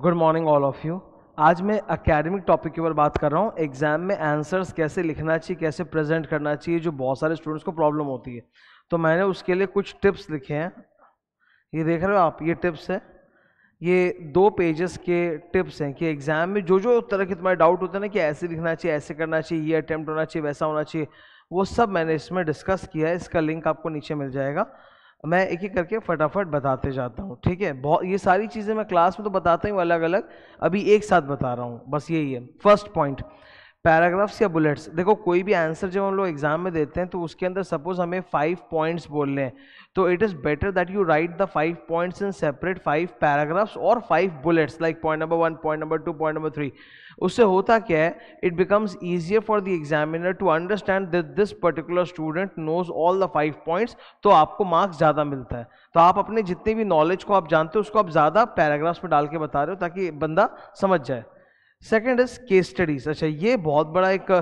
good morning all of you आज मैं academic topic के ऊपर बात कर रहा हूँ एग्जाम में आंसर्स कैसे लिखना चाहिए कैसे प्रेजेंट करना चाहिए जो बहुत सारे स्टूडेंट्स को प्रॉब्लम होती है तो मैंने उसके लिए कुछ टिप्स लिखे हैं ये देख रहे हो आप ये टिप्स है ये दो पेजेस के टिप्स हैं कि एग्जाम में जो जो तरह के तुम्हारे डाउट होते हैं ना कि ऐसे लिखना चाहिए ऐसे करना चाहिए ये अटैम्प्ट होना चाहिए वैसा होना चाहिए वो सब मैंने इसमें डिस्कस किया है इसका लिंक आपको नीचे मिल जाएगा मैं एक एक करके फटाफट बताते जाता हूँ ठीक है बहुत ये सारी चीज़ें मैं क्लास में तो बताता हूँ अलग अलग अभी एक साथ बता रहा हूँ बस यही है फर्स्ट पॉइंट पैराग्राफ्स या बुलेट्स देखो कोई भी आंसर जब हम लोग एग्जाम में देते हैं तो उसके अंदर सपोज हमें फाइव पॉइंट्स बोलने हैं तो it is better that you write the five points in separate five paragraphs और five bullets like point number one point number two point number three उससे होता क्या है it becomes easier for the examiner to understand that this particular student knows all the five points तो आपको marks ज़्यादा मिलता है तो आप अपने जितने भी नॉलेज को आप जानते हो उसको आप ज़्यादा पैराग्राफ्स में डाल के बता रहे हो ताकि बंदा समझ जाए सेकंड इज केस स्टडीज अच्छा ये बहुत बड़ा एक आ,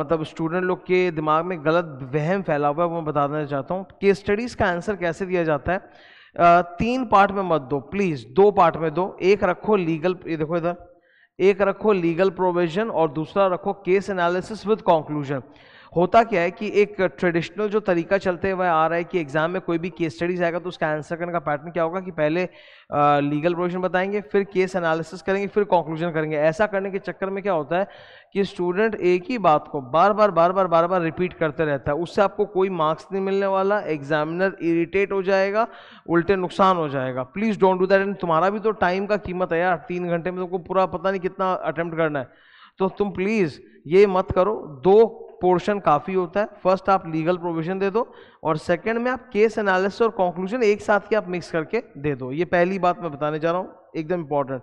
मतलब स्टूडेंट लोग के दिमाग में गलत वहम फैला हुआ है मैं बता देना चाहता हूँ केस स्टडीज़ का आंसर कैसे दिया जाता है आ, तीन पार्ट में मत दो प्लीज़ दो पार्ट में दो एक रखो लीगल ये देखो इधर एक रखो लीगल प्रोविजन और दूसरा रखो केस एनालिसिस विद कॉन्क्लूजन होता क्या है कि एक ट्रेडिशनल जो तरीका चलते हुए आ रहा है कि एग्जाम में कोई भी केस स्टडीज आएगा तो उसका आंसर करने का पैटर्न क्या होगा कि पहले लीगल प्रोविजन बताएंगे फिर केस एनालिसिस करेंगे फिर कंक्लूजन करेंगे ऐसा करने के चक्कर में क्या होता है कि स्टूडेंट एक ही बात को बार बार बार बार बार बार रिपीट करते रहता है उससे आपको कोई मार्क्स नहीं मिलने वाला एग्जामिनर इरिटेट हो जाएगा उल्टे नुकसान हो जाएगा please don't do that and तुम्हारा भी तो टाइम का कीमत है यार तीन घंटे में तुमको तो पूरा पता नहीं कितना अटैम्प्ट करना है तो तुम प्लीज़ ये मत करो दो पोर्शन काफ़ी होता है फर्स्ट आप लीगल प्रोविजन दे दो और सेकंड में आप केस एनालिसिस और कॉन्क्लूजन एक साथ ही आप मिक्स करके दे दो ये पहली बात मैं बताने जा रहा हूँ एकदम इंपॉर्टेंट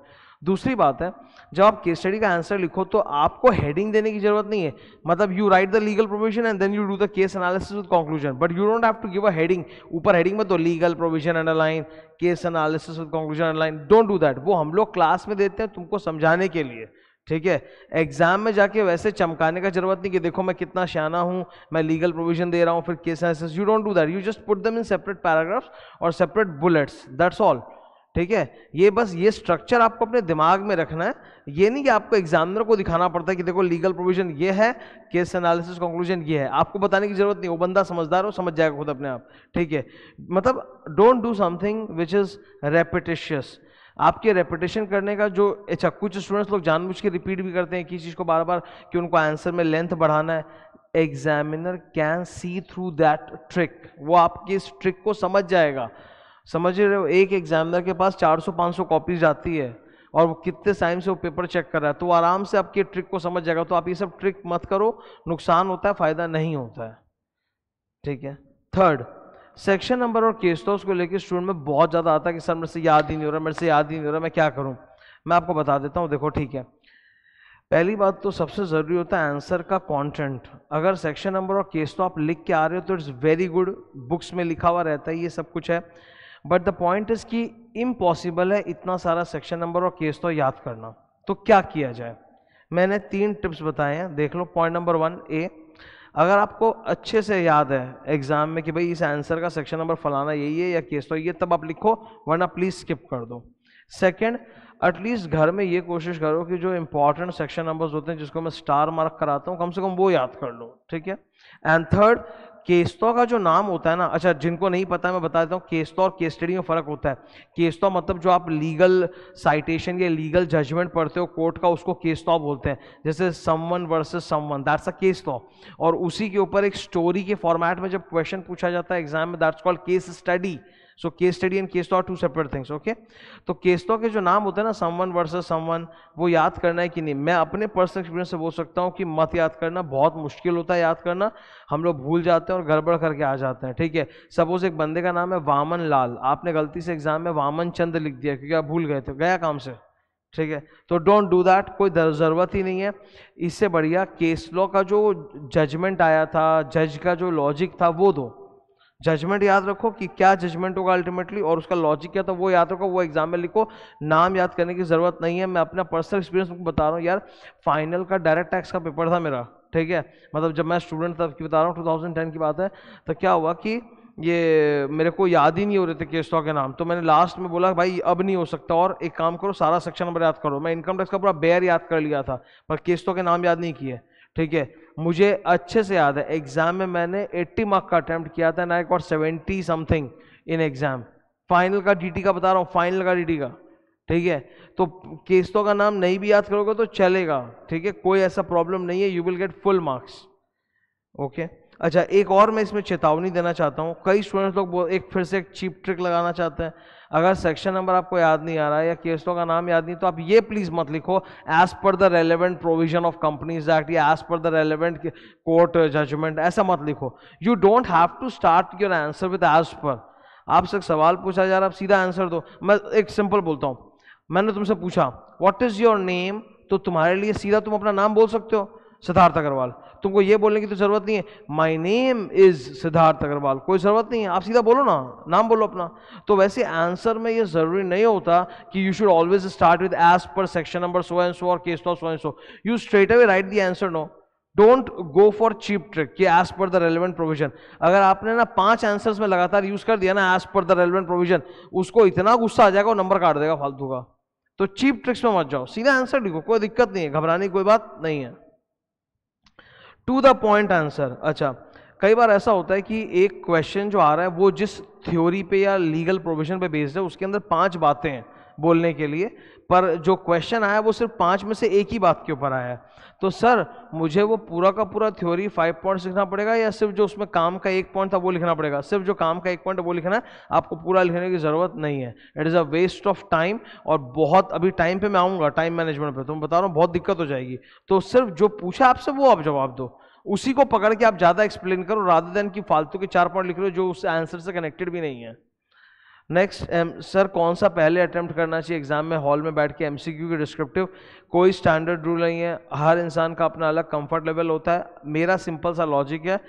दूसरी बात है जब आप केस स्टडी का आंसर लिखो तो आपको हेडिंग देने की जरूरत नहीं है मतलब you write the legal provision and then you do the case analysis with conclusion but you don't have to give a heading ऊपर हेडिंग में तो legal provision underline case analysis with conclusion underline don't do that वो हम लोग class में देते हैं तुमको समझाने के लिए ठीक है एग्जाम में जाके वैसे चमकाने का जरूरत नहीं कि देखो मैं कितना श्याना हूँ मैं लीगल प्रोविजन दे रहा हूँ फिर case you don't do that you just put them in separate paragraphs और सेपरेट बुलेट्स दैट्स ऑल ठीक है ये बस ये स्ट्रक्चर आपको अपने दिमाग में रखना है ये नहीं कि आपको एग्जामिनर को दिखाना पड़ता है कि देखो लीगल प्रोविजन ये है केस एनालिसिस कंक्लूजन ये है आपको बताने की जरूरत नहीं वो बंदा समझदार हो समझ जाएगा खुद अपने आप ठीक है मतलब don't do something which is repetitious आपके रेपिटेशन करने का जो अच्छा कुछ स्टूडेंट्स लोग जानबूझ के रिपीट भी करते हैं किसी चीज़ को बार बार कि उनको आंसर में लेंथ बढ़ाना है examiner can see through that trick वो आपकी इस ट्रिक को समझ जाएगा समझ रहे हो एक एग्जामिनर के पास 400-500 कॉपीज आती है और वो कितने टाइम से वो पेपर चेक कर रहा है तो आराम से आपकी ट्रिक को समझ जाएगा तो आप ये सब ट्रिक मत करो नुकसान होता है फ़ायदा नहीं होता है ठीक है थर्ड सेक्शन नंबर और केस तो उसको लेकर स्टूडेंट में बहुत ज़्यादा आता है कि सर मेरे से याद ही नहीं हो रहा मेरे से याद ही नहीं हो रहा मैं क्या करूँ मैं आपको बता देता हूँ देखो ठीक है पहली बात तो सबसे ज़रूरी होता है आंसर का कंटेंट अगर सेक्शन नंबर और केस तो आप लिख के आ रहे हो तो इट्स वेरी गुड बुक्स में लिखा हुआ रहता है ये सब कुछ है बट द पॉइंट इज़ कि इम्पॉसिबल है इतना सारा सेक्शन नंबर और केस तो याद करना तो क्या किया जाए मैंने तीन टिप्स बताए हैं देख लो पॉइंट नंबर वन ए अगर आपको अच्छे से याद है एग्ज़ाम में कि भाई इस आंसर का सेक्शन नंबर फलाना यही है या केस तो ये तब आप लिखो वरना प्लीज़ स्किप कर दो सेकंड एटलीस्ट घर में ये कोशिश करो कि जो इंपॉर्टेंट सेक्शन नंबर्स होते हैं जिसको मैं स्टार मार्क कराता हूँ कम से कम वो याद कर लो ठीक है एंड थर्ड केस्तो का जो नाम होता है ना अच्छा जिनको नहीं पता मैं बता देता हूँ केस्तो और केस स्टडी में फ़र्क होता है केस्तो मतलब जो आप लीगल साइटेशन या लीगल जजमेंट पढ़ते हो कोर्ट का उसको केस्तो बोलते हैं जैसे someone versus someone that's a केस्तो और उसी के ऊपर एक स्टोरी के फॉर्मेट में जब क्वेश्चन पूछा जाता है एग्जाम में that's called case study so case study and case law two separate things okay तो केस लॉ के जो नाम होते हैं ना समवन वर्सेस समवन वो याद करना है कि नहीं मैं अपने पर्सनल एक्सपीरियंस से बोल सकता हूँ कि मत याद करना बहुत मुश्किल होता है याद करना हम लोग भूल जाते हैं और गड़बड़ करके आ जाते हैं ठीक है सपोज एक बंदे का नाम है वामन लाल आपने गलती से एग्जाम में वामन चंद लिख दिया क्योंकि आप भूल गए थे गया काम से ठीक है तो डोंट डू दैट कोई ज़रूरत ही नहीं है इससे बढ़िया केस लॉ का जो जजमेंट आया था जज का जो लॉजिक था वो दो जजमेंट याद रखो कि क्या जजमेंट होगा अल्टीमेटली और उसका लॉजिक क्या था वो याद रखो वो एग्जाम में लिखो नाम याद करने की ज़रूरत नहीं है मैं अपना पर्सनल एक्सपीरियंस बता रहा हूँ यार फाइनल का डायरेक्ट टैक्स का पेपर था मेरा ठीक है मतलब जब मैं स्टूडेंट था बता रहा हूँ 2010 की बात है तो क्या हुआ कि ये मेरे को याद ही नहीं हो रहे थे स्टॉक के नाम तो मैंने लास्ट में बोला भाई अब नहीं हो सकता और एक काम करो सारा सेक्शन नंबर याद करो मैं इनकम टैक्स का पूरा बेयर याद कर लिया था पर स्टॉक के नाम याद नहीं किए ठीक है मुझे अच्छे से याद है एग्ज़ाम में मैंने 80 मार्क का अटैम्प्ट किया था नाइक और seventy 70 something in exam final का डीटी का बता रहा हूँ फाइनल का डीटी का ठीक है तो केस्तों का नाम नहीं भी याद करोगे तो चलेगा ठीक है कोई ऐसा प्रॉब्लम नहीं है you will get full marks okay अच्छा एक और मैं इसमें चेतावनी देना चाहता हूँ कई स्टूडेंट्स लोग एक फिर से एक चीप ट्रिक लगाना चाहते हैं अगर सेक्शन नंबर आपको याद नहीं आ रहा है या केस का नाम याद नहीं तो आप ये प्लीज मत लिखो as per the relevant provision of companies act या as per the relevant court judgement ऐसा मत लिखो you don't have to start your answer with as per आपसे सवाल पूछा जा रहा है आप सीधा आंसर दो मैं एक सिंपल बोलता हूँ मैंने तुमसे पूछा वॉट इज योर नेम तो तुम्हारे लिए सीधा तुम अपना नाम बोल सकते हो सिद्धार्थ अग्रवाल तुमको ये बोलने की तो जरूरत नहीं है my name is Siddharth Agarwal कोई जरूरत नहीं है आप सीधा बोलो ना नाम बोलो अपना तो वैसे आंसर में ये जरूरी नहीं होता कि you should always start with as per section number so and so और केस तो so and so you straight away write the answer no don't go for cheap trick कि as per the relevant provision अगर आपने ना पांच answer में लगातार use कर दिया ना as per the relevant provision उसको इतना गुस्सा आ जाएगा वो नंबर काट देगा फालतू का तो चीप ट्रिक्स में मत जाओ सीधा आंसर लिखो कोई दिक्कत नहीं है घबराने की कोई बात नहीं है टू द पॉइंट आंसर अच्छा कई बार ऐसा होता है कि एक क्वेश्चन जो आ रहा है वो जिस थ्योरी पे या लीगल प्रोविजन पे बेस्ड है उसके अंदर पांच बातें हैं बोलने के लिए पर जो क्वेश्चन आया वो सिर्फ पाँच में से एक ही बात के ऊपर आया तो सर मुझे वो पूरा का पूरा थ्योरी फाइव पॉइंट लिखना पड़ेगा या सिर्फ जो उसमें काम का एक पॉइंट था वो लिखना पड़ेगा सिर्फ जो काम का एक पॉइंट वो लिखना है आपको पूरा लिखने की ज़रूरत नहीं है it is a waste of time और बहुत अभी टाइम पर मैं आऊँगा टाइम मैनेजमेंट पर तो मैं बता रहा हूँ बहुत दिक्कत हो जाएगी तो सिर्फ जो पूछा आपसे वो आप जवाब दो उसी को पकड़ के आप ज़्यादा एक्सप्लेन करो राधा देन की फालतू के चार पॉइंट लिख रहे हो जो उस आंसर से कनेक्टेड भी नहीं है नेक्स्ट सर कौन सा पहले अटैम्प्ट करना चाहिए एग्जाम में हॉल में बैठ के एमसीक्यू के डिस्क्रिप्टिव कोई स्टैंडर्ड रूल नहीं है हर इंसान का अपना अलग कंफर्ट लेवल होता है मेरा सिंपल सा लॉजिक है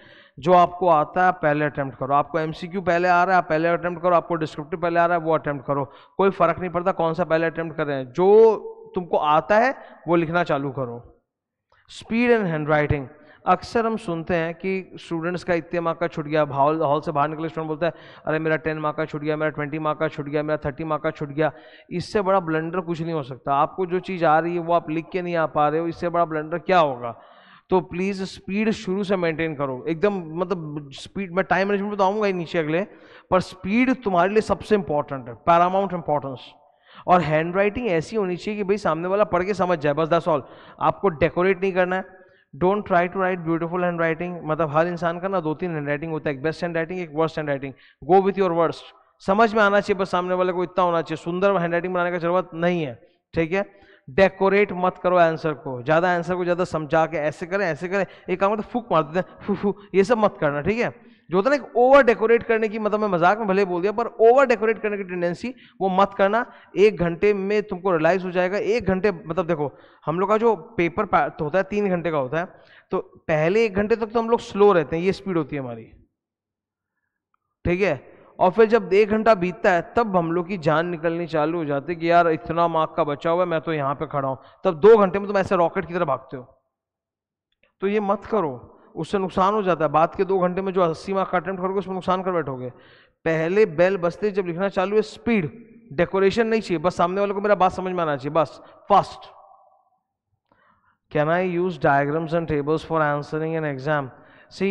जो आपको आता है पहले अटैम्प्ट करो आपको एमसीक्यू पहले आ रहा है आप पहले अटैम्प्ट करो आपको डिस्क्रिप्टिव पहले आ रहा है वो अटैम्प्ट करो कोई फर्क नहीं पड़ता कौन सा पहले अटैम्प्ट कर रहे हैं जो तुमको आता है वो लिखना चालू करो स्पीड एंड हैंड राइटिंग अक्सर हम सुनते हैं कि स्टूडेंट्स का इतने मार्क का छूट गया हॉल हॉल से बाहर निकले स्टूडेंट बोलता है अरे मेरा टेन मार्क का छूट गया मेरा ट्वेंटी मार्क का छूट गया मेरा थर्टी मार्क का छूट गया इससे बड़ा ब्लेंडर कुछ नहीं हो सकता आपको जो चीज़ आ रही है वो आप लिख के नहीं आ पा रहे हो इससे बड़ा ब्लेंडर क्या होगा तो प्लीज़ स्पीड शुरू से मेंटेन करो एकदम मतलब स्पीड मैं टाइम मैनेजमेंट तो आऊँगा ही नीचे अगले पर स्पीड तुम्हारे लिए सबसे इंपॉर्टेंट है पैरामाउंट इंपॉर्टेंस और हैंड राइटिंग ऐसी होनी चाहिए कि भाई सामने वाला पढ़ के समझ जाए बस दस ऑल आपको डेकोरेट नहीं करना है don't try to write beautiful handwriting मतलब हर इंसान का ना दो तीन हैंड राइटिंग होता है एक बेस्ट हैंड राइटिंग एक worst handwriting go with your worst समझ में आना चाहिए बस सामने वाले को इतना होना चाहिए सुंदर हैंड राइटिंग बनाने का जरूरत नहीं है ठीक है डेकोरेट मत करो आंसर को ज़्यादा आंसर को ज़्यादा समझा के ऐसे करें ऐसे करें एक काम करते फूक मार देते हैं फू फू ये सब मत करना ठीक है जो होता है ना ओवर डेकोरेट करने की मतलब मैं मजाक में भले बोल दिया पर ओवर डेकोरेट करने की टेंडेंसी वो मत करना एक घंटे में तुमको रिलाइज हो जाएगा एक घंटे मतलब देखो हम लोग का जो पेपर तो होता है तीन घंटे का होता है तो पहले एक घंटे तक तो हम लोग स्लो रहते हैं ये स्पीड होती है हमारी ठीक है और फिर जब एक घंटा बीतता है तब हम लोग की जान निकलनी चालू हो जाती है कि यार इतना मार्क का बचा हुआ है मैं तो यहाँ पे खड़ा हूँ तब दो घंटे में तुम ऐसे रॉकेट की तरह भागते हो तो ये मत करो उससे नुकसान हो जाता है बाद के दो घंटे में जो अस्सी मार्क का अटैम्प्ट करोगे उसमें नुकसान कर बैठोगे पहले बेल बजते जब लिखना चालू है स्पीड डेकोरेशन नहीं चाहिए बस सामने वाले को मेरा बात समझ में आना चाहिए बस fast can I use diagrams and tables for answering an exam see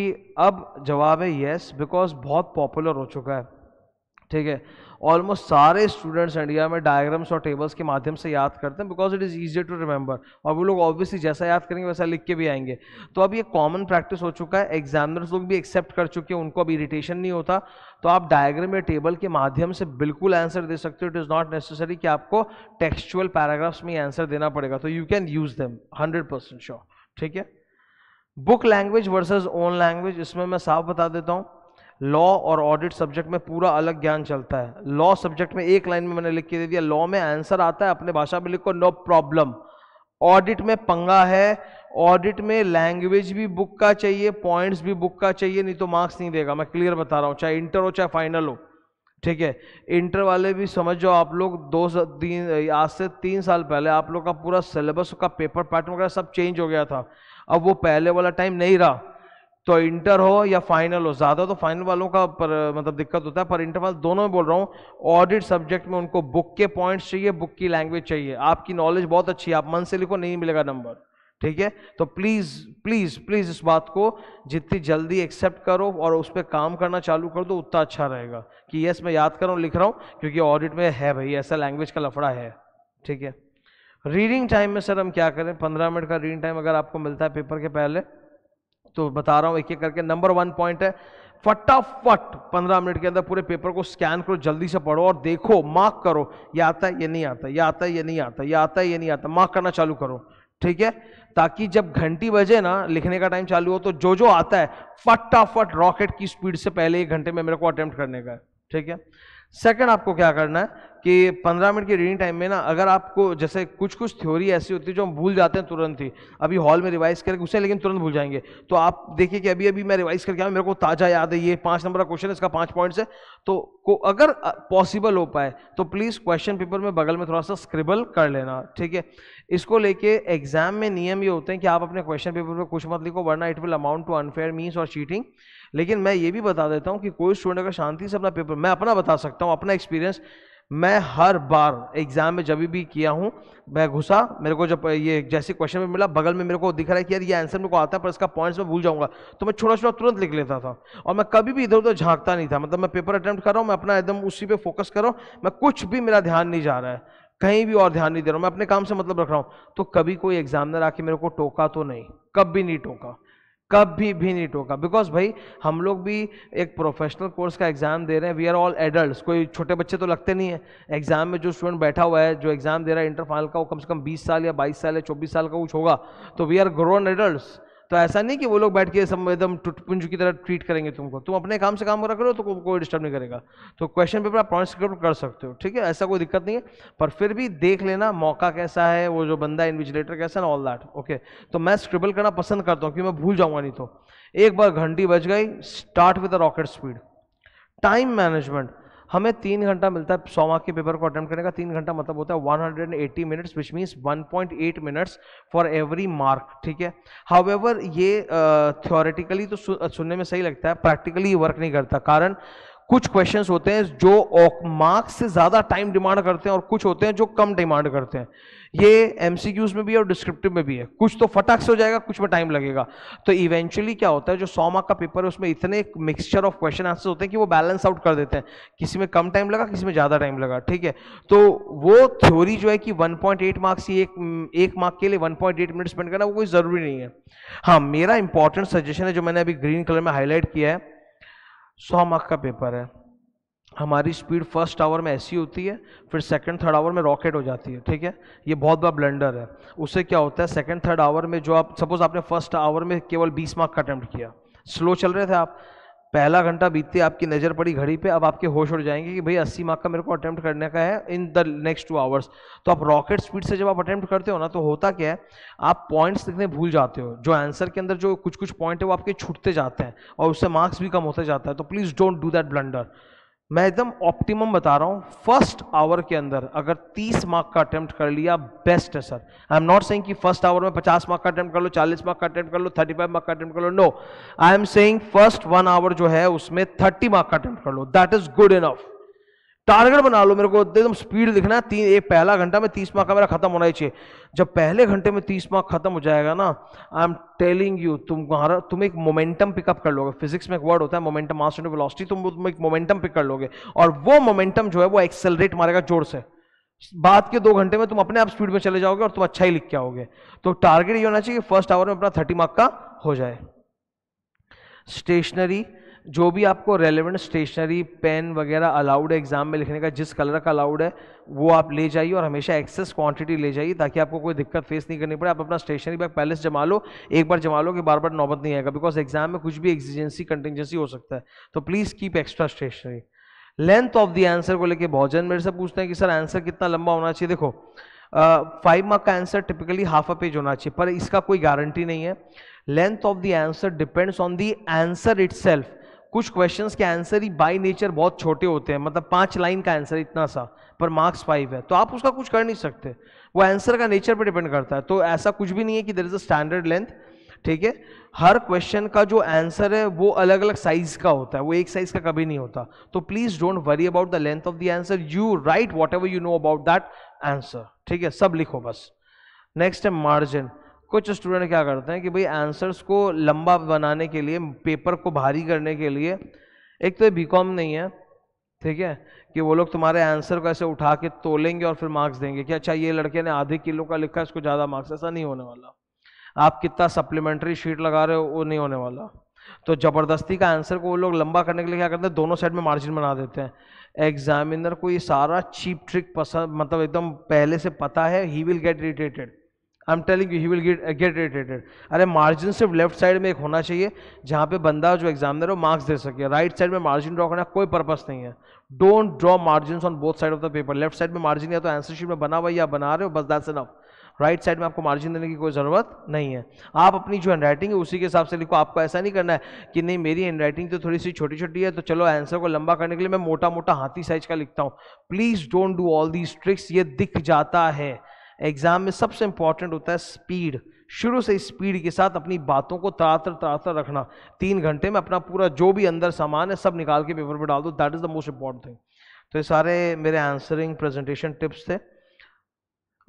अब जवाब है येस बिकॉज बहुत पॉपुलर हो चुका है ठीक है ऑलमोस्ट सारे स्टूडेंट्स इंडिया में डायग्राम्स और टेबल्स के माध्यम से याद करते हैं because it is easier to remember और वो लोग ऑब्वियसली जैसा याद करेंगे वैसा लिख के भी आएंगे तो अब ये कॉमन प्रैक्टिस हो चुका है एग्जामिनर्स लोग भी एक्सेप्ट कर चुके हैं उनको अब इरिटेशन नहीं होता तो आप डायग्राम या टेबल के माध्यम से बिल्कुल आंसर दे सकते हो इट इज़ नॉट नेसेसरी कि आपको टेक्स्चुअल पैराग्राफ्स में आंसर देना पड़ेगा तो you can use them hundred percent sure ठीक है book language versus own language इसमें मैं साफ बता देता हूँ लॉ और ऑडिट सब्जेक्ट में पूरा अलग ज्ञान चलता है लॉ सब्जेक्ट में एक लाइन में मैंने लिख के दे दिया लॉ में आंसर आता है अपने भाषा में लिखो नो प्रॉब्लम ऑडिट में पंगा है ऑडिट में लैंग्वेज भी बुक का चाहिए पॉइंट्स भी बुक का चाहिए नहीं तो मार्क्स नहीं देगा मैं क्लियर बता रहा हूँ चाहे इंटर हो चाहे फाइनल हो ठीक है इंटर वाले भी समझ जाओ आप लोग दो तीन आज से तीन साल पहले आप लोग का पूरा सिलेबस का पेपर पैटर्न वगैरह सब चेंज हो गया था अब वो पहले वाला टाइम नहीं रहा तो इंटर हो या फाइनल हो ज़्यादा तो फाइनल वालों का पर मतलब दिक्कत होता है पर इंटर वाल दोनों में बोल रहा हूँ ऑडिट सब्जेक्ट में उनको बुक के पॉइंट्स चाहिए बुक की लैंग्वेज चाहिए आपकी नॉलेज बहुत अच्छी है आप मन से लिखो नहीं मिलेगा नंबर ठीक है तो प्लीज़ प्लीज़ प्लीज़ इस बात को जितनी जल्दी एक्सेप्ट करो और उस पर काम करना चालू कर दो उतना अच्छा रहेगा कि यस मैं याद कर रहा हूँ लिख रहा हूँ क्योंकि ऑडिट में है भाई ऐसा लैंग्वेज का लफड़ा है ठीक है रीडिंग टाइम में सर हम क्या करें पंद्रह मिनट का रीडिंग टाइम अगर आपको मिलता है पेपर के पहले तो बता रहा हूं एक एक करके नंबर वन पॉइंट है फटाफट पंद्रह मिनट के अंदर पूरे पेपर को स्कैन करो जल्दी से पढ़ो और देखो मार्क करो ये आता है ये नहीं आता ये आता है ये नहीं आता ये आता है ये नहीं आता मार्क करना चालू करो ठीक है ताकि जब घंटी बजे ना लिखने का टाइम चालू हो तो जो जो आता है फटाफट रॉकेट की स्पीड से पहले एक घंटे में मेरे को अटेम्प्ट करने का है ठीक है सेकंड आपको क्या करना है कि 15 मिनट के रीडिंग टाइम में ना अगर आपको जैसे कुछ कुछ थ्योरी ऐसी होती है जो हम भूल जाते हैं तुरंत ही अभी हॉल में रिवाइज करके उसे लेकिन तुरंत भूल जाएंगे तो आप देखिए कि अभी अभी मैं रिवाइज करके आया मेरे को ताज़ा याद है ये पांच नंबर का क्वेश्चन है इसका पांच पॉइंट्स है तो को अगर पॉसिबल हो पाए तो प्लीज़ क्वेश्चन पेपर में बगल में थोड़ा सा स्क्रिबल कर लेना ठीक है इसको लेके एग्जाम में नियम ये होते हैं कि आप अपने क्वेश्चन पेपर में कुछ मत लिखो वरना it will amount to unfair means और चीटिंग लेकिन मैं ये भी बता देता हूँ कि कोई स्टूडेंट अगर शांति से अपना पेपर मैं अपना बता सकता हूँ अपना एक्सपीरियंस मैं हर बार एग्जाम में जब भी किया हूँ मैं घुसा मेरे को जब ये जैसे क्वेश्चन में मिला बगल में मेरे को दिख रहा है कि यार ये आंसर मेरे को आता है पर इसका पॉइंट्स मैं भूल जाऊंगा तो मैं छोटा छोटा तुरंत लिख लेता था और मैं कभी भी इधर उधर झांकता नहीं था मतलब मैं पेपर अटैम्प्ट कर रहा हूँ मैं अपना एकदम उसी पर फोकस कर रहा हूँ मैं कुछ भी मेरा ध्यान नहीं जा रहा है कहीं भी और ध्यान नहीं दे रहा हूँ मैं अपने काम से मतलब रख रहा हूँ तो कभी कोई एग्जामिनर आके मेरे को टोका तो नहीं कभी नहीं टोका कभी भी नहीं टोका बिकॉज भाई हम लोग भी एक प्रोफेशनल कोर्स का एग्जाम दे रहे हैं वी आर ऑल एडल्ट कोई छोटे बच्चे तो लगते नहीं है एग्जाम में जो स्टूडेंट बैठा हुआ है जो एग्जाम दे रहा है इंटर फाइनल का वो कम से कम 20 साल या 22 साल या 24 साल का कुछ होगा तो वी आर ग्रोन एडल्ट तो ऐसा नहीं कि वो लोग बैठ के सब एकदम टुटपुंज की तरह ट्रीट करेंगे तुमको तुम अपने काम से काम करा करो तो को, कोई डिस्टर्ब नहीं करेगा तो क्वेश्चन पेपर आप प्रॉन्स कर सकते हो ठीक है ऐसा कोई दिक्कत नहीं है पर फिर भी देख लेना मौका कैसा है वो जो बंदा है इन्विजिलेटर कैसा ना ऑल दैट ओके तो मैं स्क्रिबल करना पसंद करता हूँ क्योंकि मैं भूल जाऊँगा नहीं तो एक बार घंटी बज गई start with rocket speed time management हमें तीन घंटा मिलता है सौ मार्क के पेपर को अटेम्प्ट करने का तीन घंटा मतलब होता है 180 minutes which means 1.8 minutes for every mark ठीक है एवर ये थ्योरेटिकली तो सु, सुनने में सही लगता है प्रैक्टिकली वर्क नहीं करता कारण कुछ क्वेश्चन होते हैं जो मार्क्स से ज़्यादा टाइम डिमांड करते हैं और कुछ होते हैं जो कम डिमांड करते हैं ये एमसीक्यूज में भी है और डिस्क्रिप्टिव में भी है कुछ तो फटाक से हो जाएगा कुछ में टाइम लगेगा तो इवेंचुअली क्या होता है जो सौ मार्क का पेपर है उसमें इतने मिक्सचर ऑफ क्वेश्चन आंसर होते हैं कि वो बैलेंस आउट कर देते हैं किसी में कम टाइम लगा किसी में ज़्यादा टाइम लगा ठीक है तो वो थ्योरी जो है कि वन मार्क्स ही एक एक मार्क के लिए वन मिनट स्पेंड करना वो कोई ज़रूरी नहीं है हाँ मेरा इंपॉर्टेंट सजेशन है जो मैंने अभी ग्रीन कलर में हाईलाइट किया है सौ मार्क का पेपर है हमारी स्पीड फर्स्ट आवर में ऐसी होती है फिर सेकंड थर्ड आवर में रॉकेट हो जाती है ठीक है ये बहुत बड़ा ब्लेंडर है उससे क्या होता है सेकंड थर्ड आवर में जो आप सपोज आपने फर्स्ट आवर में केवल बीस मार्क का अटैम्प्ट किया स्लो चल रहे थे आप पहला घंटा बीतते आपकी नज़र पड़ी घड़ी पे अब आपके होश उड़ जाएंगे कि भाई अस्सी मार्क का मेरे को अटैम्प्ट करने का है in the next two hours तो आप रॉकेट स्पीड से जब आप अटैम्प्ट करते हो ना तो होता क्या है आप पॉइंट्स लिखने भूल जाते हो जो आंसर के अंदर जो कुछ कुछ पॉइंट है वो आपके छूटते जाते हैं और उससे मार्क्स भी कम होते जाता है तो please don't do that blunder मैं एकदम ऑप्टिमम बता रहा हूं फर्स्ट आवर के अंदर अगर 30 मार्क का अटेम्प्ट कर लिया बेस्ट है sir I am not saying कि फर्स्ट आवर में 50 मार्क का अटेम्प्ट कर लो 40 मार्क का अटेम्प्ट कर लो 35 मार्क का अटेम्प्ट कर लो no I am saying first one hour जो है उसमें 30 मार्क का अटेम्प्ट कर लो that is good enough target बना लो मेरे को एकदम स्पीड दिखना है तीन एक पहला घंटा में तीस मार्क का मेरा खत्म होना ही चाहिए जब पहले घंटे में तीस मार्क खत्म हो जाएगा ना आई एम टेलिंग यू तुम तुम्हारा तुम एक मोमेंटम पिकअप कर लोगे फिजिक्स में एक वर्ड होता है मोमेंटम मास मास्टर वेलोसिटी तुम तुम एक मोमेंटम पिक कर लोगे और वो मोमेंटम जो है वो एक्सेलरेट मारेगा जोर से बाद के दो घंटे में तुम अपने आप स्पीड में चले जाओगे और तुम अच्छा ही लिख के आओगे तो टारगेट ये होना चाहिए कि फर्स्ट आवर में अपना थर्टी मार्क का हो जाए स्टेशनरी जो भी आपको रेलेवेंट स्टेशनरी पेन वगैरह अलाउड है एग्ज़ाम में लिखने का जिस कलर का अलाउड है वो आप ले जाइए और हमेशा एक्सेस क्वांटिटी ले जाइए ताकि आपको कोई दिक्कत फेस नहीं करनी पड़े आप अपना स्टेशनरी बैग पहले से जमा लो एक बार जमा लो कि बार बार नौबत नहीं आएगा बिकॉज एग्जाम में कुछ भी एग्जीजेंसी कंटिजेंसी हो सकता है तो please keep extra stationery length of the answer को लेकर बहुत जन मेरे से पूछते हैं कि सर आंसर कितना लंबा होना चाहिए देखो फाइव मार्क का answer typically half a page होना चाहिए पर इसका कोई गारंटी नहीं है length of the answer depends on the answer itself कुछ क्वेश्चंस के आंसर ही बाय नेचर बहुत छोटे होते हैं मतलब पांच लाइन का आंसर इतना सा पर मार्क्स फाइव है तो आप उसका कुछ कर नहीं सकते वो आंसर का नेचर पर डिपेंड करता है तो ऐसा कुछ भी नहीं है कि there is a standard length ठीक है हर क्वेश्चन का जो आंसर है वो अलग अलग साइज का होता है वो एक साइज का कभी नहीं होता तो please don't worry about the length of the answer you write whatever you know about that answer ठीक है सब लिखो बस नेक्स्ट है मार्जिन कुछ स्टूडेंट क्या करते हैं कि भाई आंसर्स को लंबा बनाने के लिए पेपर को भारी करने के लिए एक तो बी कॉम नहीं है ठीक है कि वो लोग तुम्हारे आंसर को ऐसे उठा के तोलेंगे और फिर मार्क्स देंगे कि अच्छा ये लड़के ने आधे किलो का लिखा है इसको ज़्यादा मार्क्स ऐसा नहीं होने वाला आप कितना सप्लीमेंट्री शीट लगा रहे हो वो नहीं होने वाला तो ज़बरदस्ती का आंसर को वो लोग लंबा करने के लिए क्या करते हैं दोनों साइड में मार्जिन बना देते हैं एग्जामिनर को ये सारा चीप ट्रिक पसंद मतलब एकदम पहले से पता है he will get irritated I am telling you he will get get irritated अरे मार्जिन सिर्फ लेफ्ट साइड में एक होना चाहिए जहाँ पे बंदा जो एग्जामिनर हो मार्क्स दे सके राइट साइड में मार्जिन ड्रॉ करना कोई पर्पस नहीं है don't draw margin on both side of the paper left side में मार्जिन या तो आंसर शीट में बना हुआ या बना रहे हो बस दैट्स एनफ राइट साइड में आपको मार्जिन देने की कोई ज़रूरत नहीं है आप अपनी जो हैंड राइटिंग है उसी के हिसाब से लिखो आपको ऐसा नहीं करना है कि नहीं मेरी हैंड राइटिंग तो थोड़ी सी छोटी छोटी है तो चलो आंसर को लंबा करने के लिए मैं मोटा मोटा हाथी साइज का लिखता हूँ please don't do all these tricks ये दिख जाता है एग्जाम में सबसे इंपॉर्टेंट होता है स्पीड शुरू से स्पीड के साथ अपनी बातों को तरातर तरातर रखना तीन घंटे में अपना पूरा जो भी अंदर सामान है सब निकाल के पेपर पर डाल दो that is the most important thing तो ये सारे मेरे आंसरिंग प्रेजेंटेशन टिप्स थे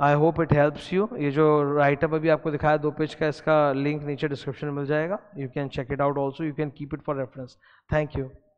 I hope it helps you ये जो राइटअप अभी आपको दिखाया दो पेज का इसका लिंक नीचे डिस्क्रिप्शन में मिल जाएगा you can check it out also you can keep it for reference thank you